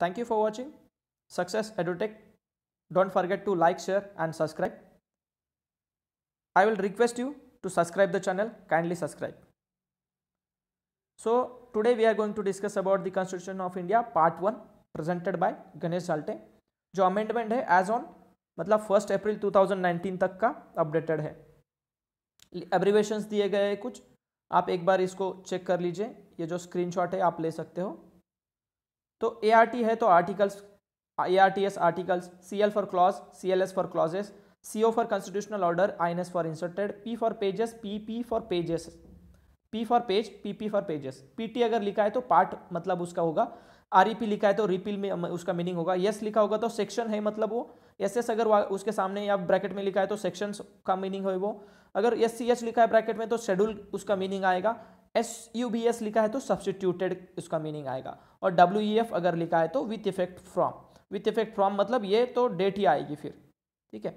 Thank you for watching Success EduTech. Don't forget to like, share and subscribe. I will request you to subscribe the channel, kindly subscribe. So today we are going to discuss about the Constitution of India Part 1 presented by Ganesh Salte. jo amendment hai as on matlab 1st april 2019 tak ka updated hai abbreviations diye gaye hai kuch आप एक बार इसको check कर लीजिए ये जो screenshot है आप ले सकते हो तो ए आर टी है तो articles A R T S articles C L for clause C L S for clauses C O for constitutional order I N S for inserted P for pages P P for pages P for page P P for pages P T अगर लिखा है तो part मतलब उसका होगा R E P लिखा है तो रिपील में उसका मीनिंग होगा यस लिखा होगा तो सेक्शन है मतलब वो एस एस अगर उसके सामने या ब्रैकेट में लिखा है तो सेक्शन का मीनिंग है वो अगर एस सी एच लिखा है ब्रैकेट में तो शेड्यूल उसका मीनिंग आएगा एस यू बी एस लिखा है तो सब्सटीट्यूटेड इसका मीनिंग आएगा और डब्ल्यू ई एफ अगर लिखा है तो with effect from with effect from मतलब ये तो डेट ही आएगी फिर ठीक है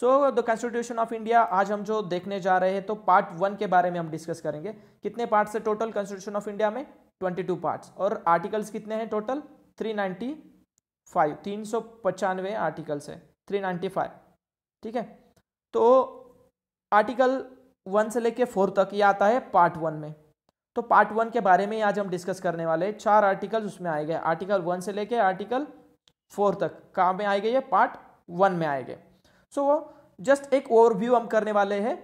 so the constitution of India आज हम जो देखने जा रहे हैं तो पार्ट वन के बारे में हम डिस्कस करेंगे कितने पार्ट्स है टोटल कॉन्स्टिट्यूशन ऑफ इंडिया में ट्वेंटी टू पार्ट्स और आर्टिकल्स कितने हैं टोटल थ्री नाइन्टी फाइव तीन सौ पचानवे आर्टिकल्स है थ्री नाइन्टी फाइव ठीक है तो आर्टिकल वन से लेके फोर तक ये आता है पार्ट वन में तो पार्ट वन के बारे में आज हम डिस्कस करने वाले हैं चार आर्टिकल उसमें आए गए आर्टिकल वन से लेके आर्टिकल फोर तक कहाँ में आए गए ये पार्ट वन में आए गए सो so, वो जस्ट एक ओवरव्यू हम करने वाले हैं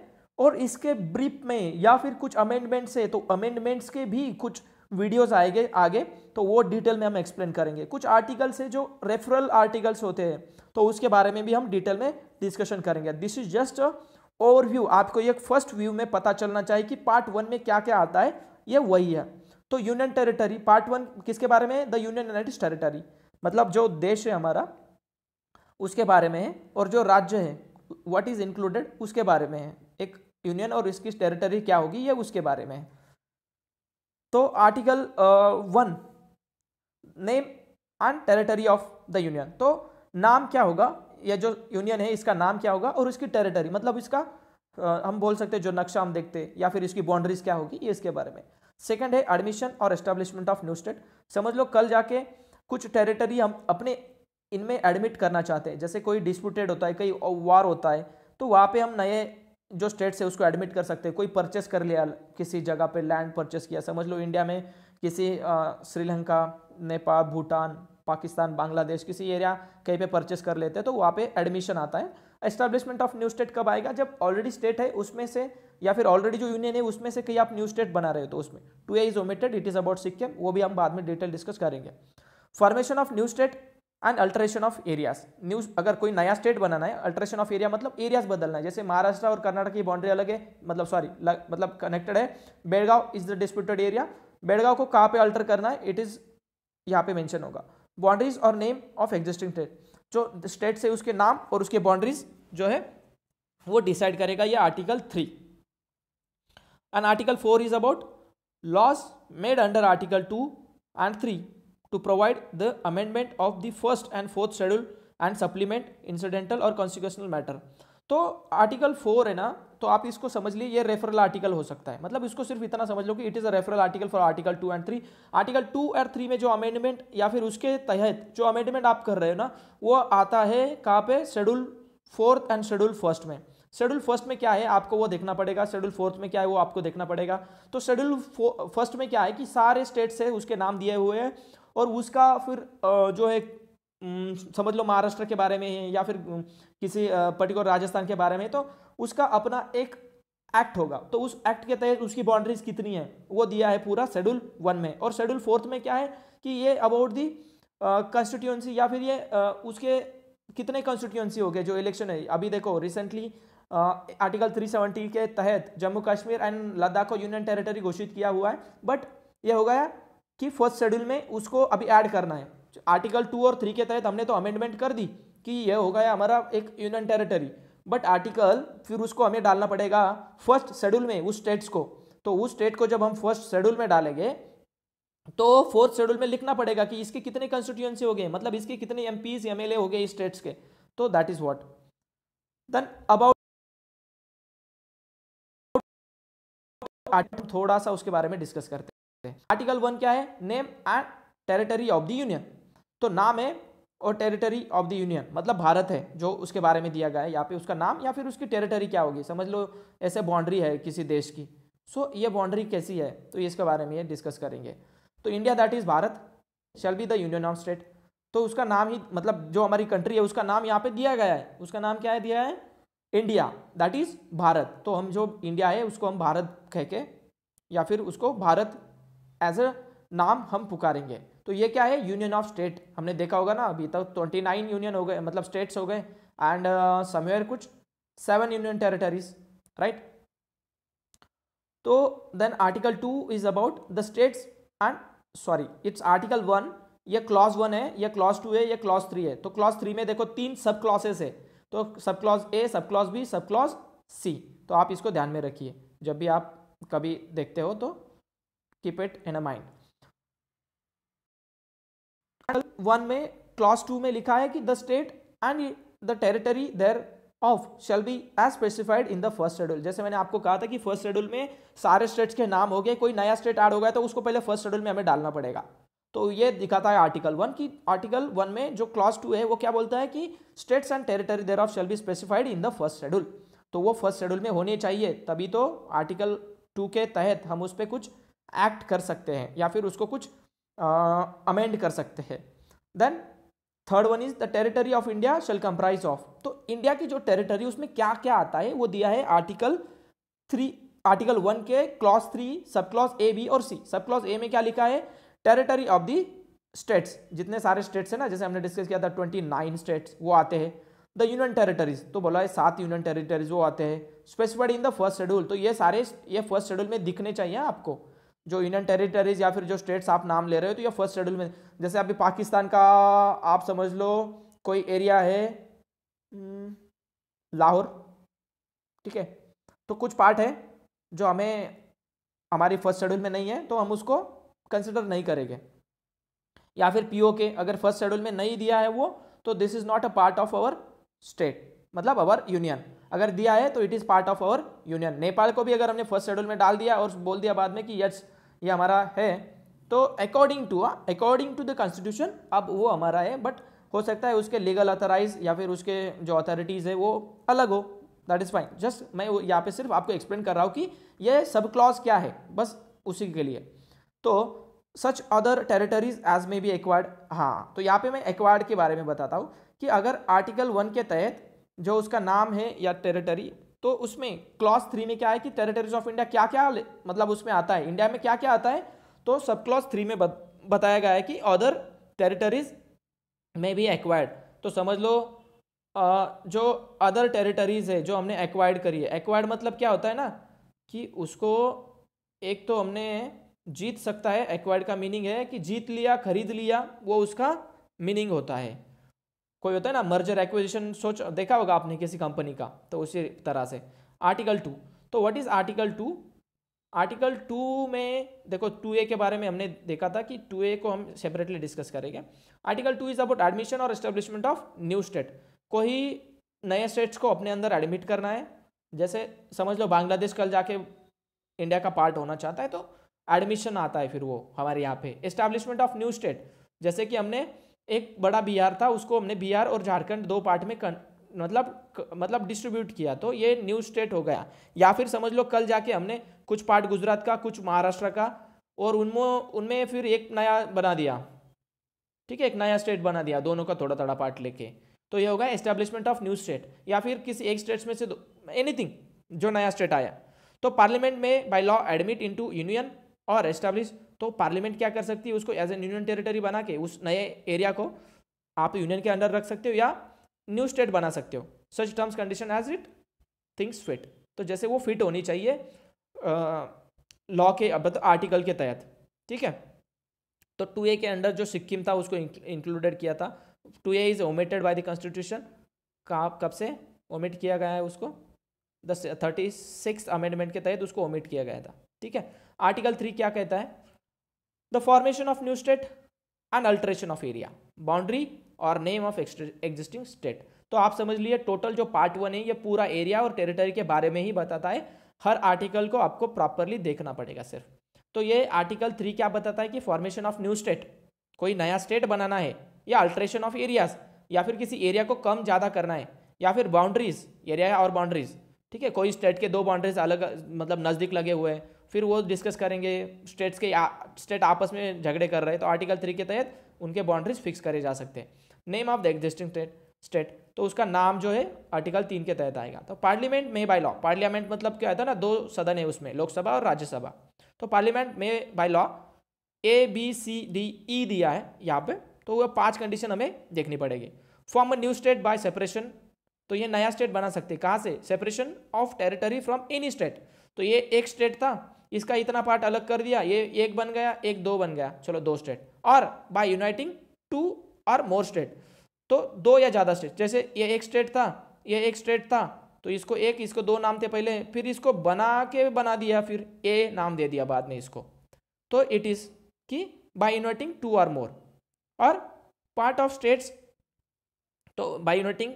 और इसके ब्रीफ में या फिर कुछ अमेंडमेंट्स है तो अमेंडमेंट्स के भी कुछ वीडियोस आएंगे आगे तो वो डिटेल में हम एक्सप्लेन करेंगे कुछ आर्टिकल्स है जो रेफरल आर्टिकल्स होते हैं तो उसके बारे में भी हम डिटेल में डिस्कशन करेंगे दिस इज जस्ट ओवरव्यू आपको एक फर्स्ट व्यू में पता चलना चाहिए कि पार्ट वन में क्या क्या आता है ये वही है तो यूनियन टेरिटरी पार्ट वन किसके बारे में द यूनियन यूनाइटेड टेरिटरी मतलब जो देश है हमारा उसके बारे में है और जो राज्य है व्हाट इज इंक्लूडेड उसके बारे में है एक यूनियन और इसकी टेरिटरी क्या होगी ये उसके बारे में है तो article one name and territory of the union तो नाम क्या होगा यह जो यूनियन है इसका नाम क्या होगा और इसकी टेरिटरी मतलब इसका आ, हम बोल सकते हैं जो नक्शा हम देखते हैं या फिर इसकी बाउंड्रीज क्या होगी ये इसके बारे में सेकंड है एडमिशन और एस्टेब्लिशमेंट ऑफ न्यू स्टेट समझ लो कल जाके कुछ टेरिटरी हम अपने इनमें एडमिट करना चाहते हैं जैसे कोई डिस्प्यूटेड होता है कई वार होता है तो वहाँ पे हम नए जो स्टेट्स है उसको एडमिट कर सकते हैं कोई परचेस कर लिया किसी जगह पे लैंड परचेस किया समझ लो इंडिया में किसी श्रीलंका नेपाल भूटान पाकिस्तान बांग्लादेश किसी एरिया कहीं पे परचेस कर लेते हैं तो वहाँ पे एडमिशन आता है एस्टैब्लिशमेंट ऑफ न्यू स्टेट कब आएगा जब ऑलरेडी स्टेट है उसमें से या फिर ऑलरेडी जो यूनियन है उसमें से कहीं आप न्यू स्टेट बना रहे हो तो उसमें two A is omitted it is about Sikkim वो भी हम बाद में डिटेल डिस्कस करेंगे formation of new state and alteration of areas news अगर कोई नया स्टेट बनाना है अल्ट्रेशन ऑफ एरिया मतलब एरियाज बदलना है जैसे महाराष्ट्र और कर्नाटक की बाउंड्री अलग है मतलब सॉरी मतलब कनेक्टेड है Belgaum is the disputed area Belgaum को कहाँ पे अल्टर करना है इट इज यहाँ पे मैंशन होगा बाउंड्रीज और नेम ऑफ एग्जिस्टिंग स्टेट जो स्टेट से उसके नाम और उसके बाउंड्रीज जो है वो डिसाइड करेगा ये article three and article 4 is about laws made under article 2 and 3 to provide the amendment of the first and fourth schedule and supplement incidental और कॉन्स्टिट्यूशनल मैटर तो आर्टिकल फोर है ना तो आप इसको समझ लिए ये रेफरल आर्टिकल हो सकता है मतलब इसको सिर्फ इतना समझ लो कि it is a referral article for article two and three article two and three में जो अमेंडमेंट या फिर उसके तहत जो अमेंडमेंट आप कर रहे हो ना वो आता है कहाँ पे schedule fourth and schedule first में शेड्यूल फर्स्ट में क्या है आपको वो देखना पड़ेगा शेड्यूल फोर्थ में क्या है वो आपको देखना पड़ेगा तो शेड्यूल फर्स्ट में क्या है कि सारे स्टेट्स है उसके नाम दिए हुए हैं और उसका फिर जो है समझ लो महाराष्ट्र के बारे में है या फिर किसी पर्टिकुलर राजस्थान के बारे में तो उसका अपना एक एक्ट होगा तो उस एक्ट के तहत उसकी बाउंड्रीज कितनी है वो दिया है पूरा शेड्यूल वन में और शेड्यूल फोर्थ में क्या है कि ये अबाउट दी कंस्टिट्यूंसी या फिर ये उसके कितने कॉन्स्टिट्यूंसी हो गए जो इलेक्शन है अभी देखो रिसेंटली आर्टिकल 370 के तहत जम्मू कश्मीर एंड लद्दाख को यूनियन टेरिटरी घोषित किया हुआ है बट ये हो गया कि फर्स्ट शेड्यूल में उसको अभी ऐड करना है आर्टिकल टू और थ्री के तहत हमने तो अमेंडमेंट कर दी कि यह हो गया हमारा एक यूनियन टेरिटरी बट आर्टिकल फिर उसको हमें डालना पड़ेगा फर्स्ट शेड्यूल में उस स्टेट्स को तो उस स्टेट को जब हम फर्स्ट शेड्यूल में डालेंगे तो फोर्थ शेड्यूल में लिखना पड़ेगा कि इसके कितने कॉन्स्टिट्यूएंसी हो गए मतलब इसके कितने एम पीज एम हो गए स्टेट्स के तो that is what then about article थोड़ा सा उसके बारे में डिस्कस करते हैं आर्टिकल वन क्या है name and territory of the union तो नाम है और टेरिटरी ऑफ द यूनियन मतलब भारत है जो उसके बारे में दिया गया है या फिर उसका नाम या फिर उसकी टेरिटरी क्या होगी समझ लो ऐसे बाउंड्री है किसी देश की सो so, ये बाउंड्री कैसी है तो ये इसके बारे में डिस्कस करेंगे तो India that is Bharat shall be the union of state तो उसका नाम ही मतलब जो हमारी कंट्री है उसका नाम यहाँ पे दिया गया है उसका नाम क्या है दिया है इंडिया दैट इज भारत तो हम जो इंडिया है उसको हम भारत कह के या फिर उसको भारत एज अ नाम हम पुकारेंगे तो ये क्या है यूनियन ऑफ स्टेट हमने देखा होगा ना अभी तक ट्वेंटी नाइन यूनियन हो गए मतलब स्टेट्स हो गए एंड समवेयर uh, कुछ सेवन यूनियन टेरिटरीज राइट तो then article two is about the states and sorry it's article one ये क्लॉज वन है ये क्लॉज टू है ये क्लॉज थ्री है तो क्लॉज थ्री में देखो तीन सब क्लॉसेस है तो सब clause A sub clause B sub clause C तो आप इसको ध्यान में रखिए जब भी आप कभी देखते हो तो keep it in a mind one में क्लॉज टू में लिखा है कि the state and the territory thereof shall be as specified in the first schedule जैसे मैंने आपको कहा था कि फर्स्ट शेड्यूल में सारे स्टेट्स के नाम हो गए कोई नया स्टेट ऐड हो गया तो उसको पहले फर्स्ट शेड्यूल में हमें डालना पड़ेगा तो ये दिखाता है आर्टिकल वन की आर्टिकल वन में जो क्लास टू है वो क्या बोलता है कि states and territory thereof shall be specified in the first schedule तो वो फर्स्ट शेड्यूल में होने चाहिए तभी तो आर्टिकल टू के तहत हम उस पर कुछ एक्ट कर सकते हैं या फिर उसको कुछ अमेंड कर सकते हैं then third one is the territory of India shall comprise of तो इंडिया की जो टेरिटरी उसमें क्या क्या आता है वो दिया है आर्टिकल थ्री आर्टिकल वन के clause three sub clause A B और सी सब क्लॉज ए में क्या लिखा है टेरिटरी ऑफ दी स्टेट्स जितने सारे स्टेट्स हैं ना जैसे हमने डिस्कस किया था ट्वेंटी नाइन स्टेट्स वो आते हैं द यूनियन टेरिटरीज तो बोला है सात यूनियन टेरिटरीज वो आते हैं specified in the first schedule तो ये सारे ये फर्स्ट शेड्यूल में दिखने चाहिए आपको जो यूनियन टेरिटरीज या फिर जो स्टेट्स आप नाम ले रहे हो तो ये फर्स्ट शेड्यूल में जैसे अभी पाकिस्तान का आप समझ लो कोई एरिया है हम्म, लाहौर ठीक है तो कुछ पार्ट है जो हमें हमारी फर्स्ट शेड्यूल में नहीं है तो हम उसको कंसिडर नहीं करेंगे या फिर पीओ के अगर फर्स्ट शेड्यूल में नहीं दिया है वो तो this is not a part of our state मतलब अवर यूनियन अगर दिया है तो it is part of our union Nepal को भी अगर हमने फर्स्ट शेड्यूल में डाल दिया और बोल दिया बाद में कि यस ये हमारा है तो according to according to the constitution अब वो हमारा है बट हो सकता है उसके लीगल अथोराइज या फिर उसके जो अथॉरिटीज़ है वो अलग हो दैट इज़ फाइन जस्ट मैं यहाँ पे सिर्फ आपको एक्सप्लेन कर रहा हूँ कि ये सब क्लॉज क्या है बस उसी के लिए तो such other territories as may be acquired हाँ तो यहाँ पे मैं एक्वायर्ड के बारे में बताता हूँ कि अगर आर्टिकल वन के तहत जो उसका नाम है या टेरिटरी तो उसमें क्लॉज थ्री में क्या है कि टेरिटरीज ऑफ इंडिया क्या क्या मतलब उसमें आता है इंडिया में क्या क्या आता है तो सब क्लॉज थ्री में बताया गया है कि अदर टेरिटरीज में बी एक्वायर्ड तो समझ लो आ, जो अदर टेरिटरीज है जो हमने एक्वायर्ड करी है एक्वायर्ड मतलब क्या होता है ना कि उसको एक तो हमने जीत सकता है एक्वायर्ड का मीनिंग है कि जीत लिया खरीद लिया वो उसका मीनिंग होता है कोई होता है ना मर्जर एक्विजिशन सोच देखा होगा आपने किसी कंपनी का तो उसी तरह से आर्टिकल टू तो what is article two article two में देखो टू ए के बारे में हमने देखा था कि टू ए को हम सेपरेटली डिस्कस करेंगे article two is about admission और एस्टेब्लिशमेंट ऑफ न्यू स्टेट कोई नए स्टेट्स को अपने अंदर एडमिट करना है जैसे समझ लो बांग्लादेश कल जाके इंडिया का पार्ट होना चाहता है तो एडमिशन आता है फिर वो हमारे यहाँ पे एस्टैब्लिशमेंट ऑफ न्यू स्टेट जैसे कि हमने एक बड़ा बिहार था उसको हमने बिहार और झारखंड दो पार्ट में कन, मतलब क, मतलब डिस्ट्रीब्यूट किया तो ये न्यू स्टेट हो गया या फिर समझ लो कल जाके हमने कुछ पार्ट गुजरात का कुछ महाराष्ट्र का और उनमें उनमें फिर एक नया बना दिया ठीक है एक नया स्टेट बना दिया दोनों का थोड़ा थोड़ा पार्ट लेके तो ये होगा एस्टेब्लिशमेंट ऑफ न्यू स्टेट या फिर किसी एक स्टेट्स में से एनीथिंग जो नया स्टेट आया तो पार्लियामेंट में by law admit into union और एस्टैब्लिश तो पार्लियामेंट क्या कर सकती है उसको एज एन यूनियन टेरिटरी बना के उस नए एरिया को आप यूनियन के अंडर रख सकते हो या न्यू स्टेट बना सकते हो such terms condition as it thinks fit तो जैसे वो फिट होनी चाहिए लॉ के मतलब आर्टिकल तो के तहत ठीक है तो टू ए के अंडर जो सिक्किम था उसको इंक्लूडेड किया था two A is omitted by the constitution कब कब से ओमिट किया गया है उसको थर्टी सिक्स अमेंडमेंट के तहत उसको ओमिट किया गया था ठीक है आर्टिकल थ्री क्या कहता है the formation of new state and alteration of area boundary और नेम ऑफ एग्जिस्टिंग स्टेट तो आप समझ लिए टोटल जो पार्ट वन है ये पूरा एरिया और टेरिटरी के बारे में ही बताता है हर आर्टिकल को आपको प्रॉपरली देखना पड़ेगा सिर्फ तो ये आर्टिकल थ्री क्या बताता है कि फॉर्मेशन ऑफ न्यू स्टेट कोई नया स्टेट बनाना है या अल्ट्रेशन ऑफ एरियाज या फिर किसी एरिया को कम ज़्यादा करना है या फिर बाउंड्रीज एरिया और बाउंड्रीज ठीक है कोई स्टेट के दो बाउंड्रीज अलग मतलब नज़दीक लगे हुए हैं फिर वो डिस्कस करेंगे स्टेट्स के स्टेट आपस में झगड़े कर रहे हैं तो आर्टिकल थ्री के तहत उनके बाउंड्रीज फिक्स करे जा सकते हैं name of the existing state state तो उसका नाम जो है आर्टिकल तीन के तहत आएगा तो पार्लियामेंट में बाय लॉ पार्लियामेंट मतलब क्या होता है ना दो सदन है उसमें लोकसभा और राज्यसभा तो पार्लियामेंट में by law A B C D E दिया है यहाँ पे तो वह पांच कंडीशन हमें देखनी पड़ेगी form a new state by separation तो ये नया स्टेट बना सकते कहाँ से separation of territory from any state तो ये एक स्टेट था इसका इतना पार्ट अलग कर दिया ये एक बन गया एक दो बन गया चलो दो स्टेट और बाय यूनाइटिंग टू और मोर स्टेट तो दो या ज़्यादा स्टेट जैसे ये एक स्टेट था ये एक स्टेट था तो इसको एक इसको दो नाम थे पहले फिर इसको बना के बना दिया फिर ए नाम दे दिया बाद में इसको तो इट इज़ कि बाय यूनाइटिंग टू और मोर और पार्ट ऑफ स्टेट्स तो by uniting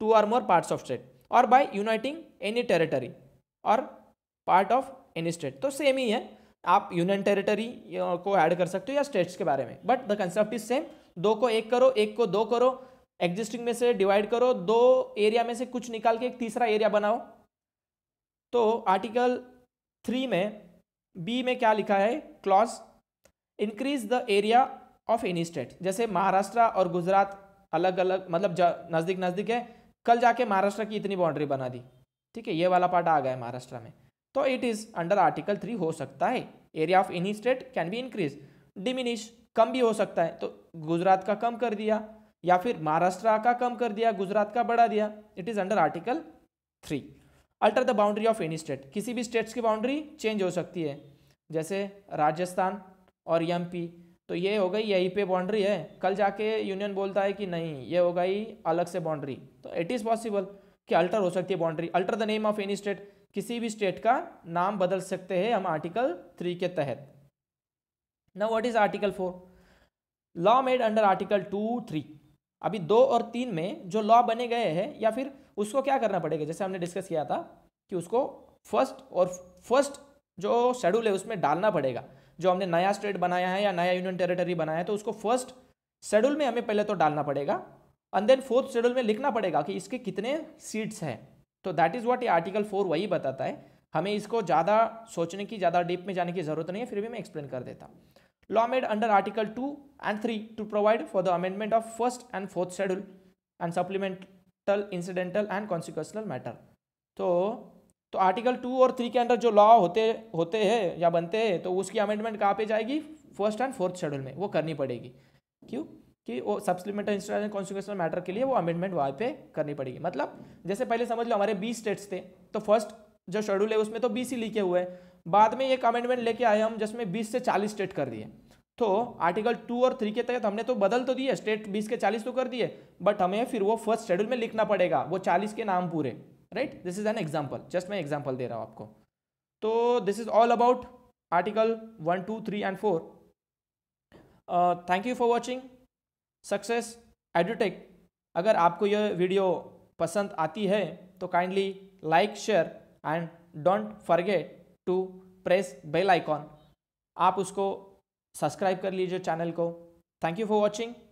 two or more parts of state और बाय यूनाइटिंग एनी टेरिटरी और पार्ट ऑफ एनी स्टेट तो सेम ही है आप यूनियन टेरिटरी को ऐड कर सकते हो या स्टेट्स के बारे में but the concept is same दो को एक करो एक को दो करो एग्जिस्टिंग में से डिवाइड करो दो एरिया में से कुछ निकाल के एक तीसरा एरिया बनाओ तो आर्टिकल थ्री में बी में क्या लिखा है clause increase the area of any state जैसे महाराष्ट्र और गुजरात अलग अलग मतलब नज़दीक नज़दीक है कल जाके महाराष्ट्र की इतनी बाउंड्री बना दी ठीक है ये वाला पार्ट आ गया है महाराष्ट्र में तो it is under article three हो सकता है area of any state can be increase diminish कम भी हो सकता है तो गुजरात का कम कर दिया या फिर महाराष्ट्र का कम कर दिया गुजरात का बढ़ा दिया it is under article three alter the boundary of any state किसी भी स्टेट्स की बाउंड्री चेंज हो सकती है जैसे राजस्थान और एमपी तो ये हो गई यहीं पे बाउंड्री है कल जाके यूनियन बोलता है कि नहीं ये हो गई अलग से बाउंड्री तो इट इज़ पॉसिबल कि अल्टर हो सकती है boundary alter the name of any state किसी भी स्टेट का नाम बदल सकते हैं हम आर्टिकल थ्री के तहत ना what is article four law made under article two three अभी दो और तीन में जो लॉ बने गए हैं या फिर उसको क्या करना पड़ेगा जैसे हमने डिस्कस किया था कि उसको फर्स्ट और फर्स्ट जो शेड्यूल है उसमें डालना पड़ेगा जो हमने नया स्टेट बनाया है या नया यूनियन टेरिटरी बनाया है तो उसको फर्स्ट शेड्यूल में हमें पहले तो डालना पड़ेगा एंड देन फोर्थ शेड्यूल में लिखना पड़ेगा कि इसके कितने सीट्स हैं तो दैट इज़ वॉट ये आर्टिकल फोर वही बताता है हमें इसको ज़्यादा सोचने की ज़्यादा डीप में जाने की ज़रूरत नहीं है फिर भी मैं एक्सप्लेन कर देता हूँ law made under article two and three to provide for the amendment of first and fourth schedule and supplemental incidental and consequential matter तो तो आर्टिकल टू और थ्री के अंडर जो लॉ होते होते हैं या बनते हैं तो उसकी अमेंडमेंट कहाँ पे जाएगी फर्स्ट एंड फोर्थ शेड्यूल में वो करनी पड़ेगी क्यों कि वो सप्लीमेंट्री इंस्टॉलेशन कॉन्स्टिट्यूशनल मैटर के लिए वो अमेंडमेंट वहाँ पे करनी पड़ेगी मतलब जैसे पहले समझ लो हमारे बीस स्टेट्स थे तो फर्स्ट जो शेड्यूल है उसमें तो बीस ही लिखे हुए हैं बाद में एक अमेंडमेंट लेके आए हम जिसमें बीस से चालीस स्टेट कर दिए तो आर्टिकल टू और थ्री के तहत हमने तो बदल तो दिए स्टेट बीस के चालीस तो कर दिए बट हमें फिर वो फर्स्ट शेड्यूल में लिखना पड़ेगा वो चालीस के नाम पूरे right this is an example just मैं एग्जाम्पल दे रहा हूँ आपको तो this is all about article one two three and four thank you for watching Success Edutech अगर आपको यह वीडियो पसंद आती है तो kindly like share and don't forget to press bell icon आप उसको सब्सक्राइब कर लीजिए चैनल को थैंक यू फॉर वॉचिंग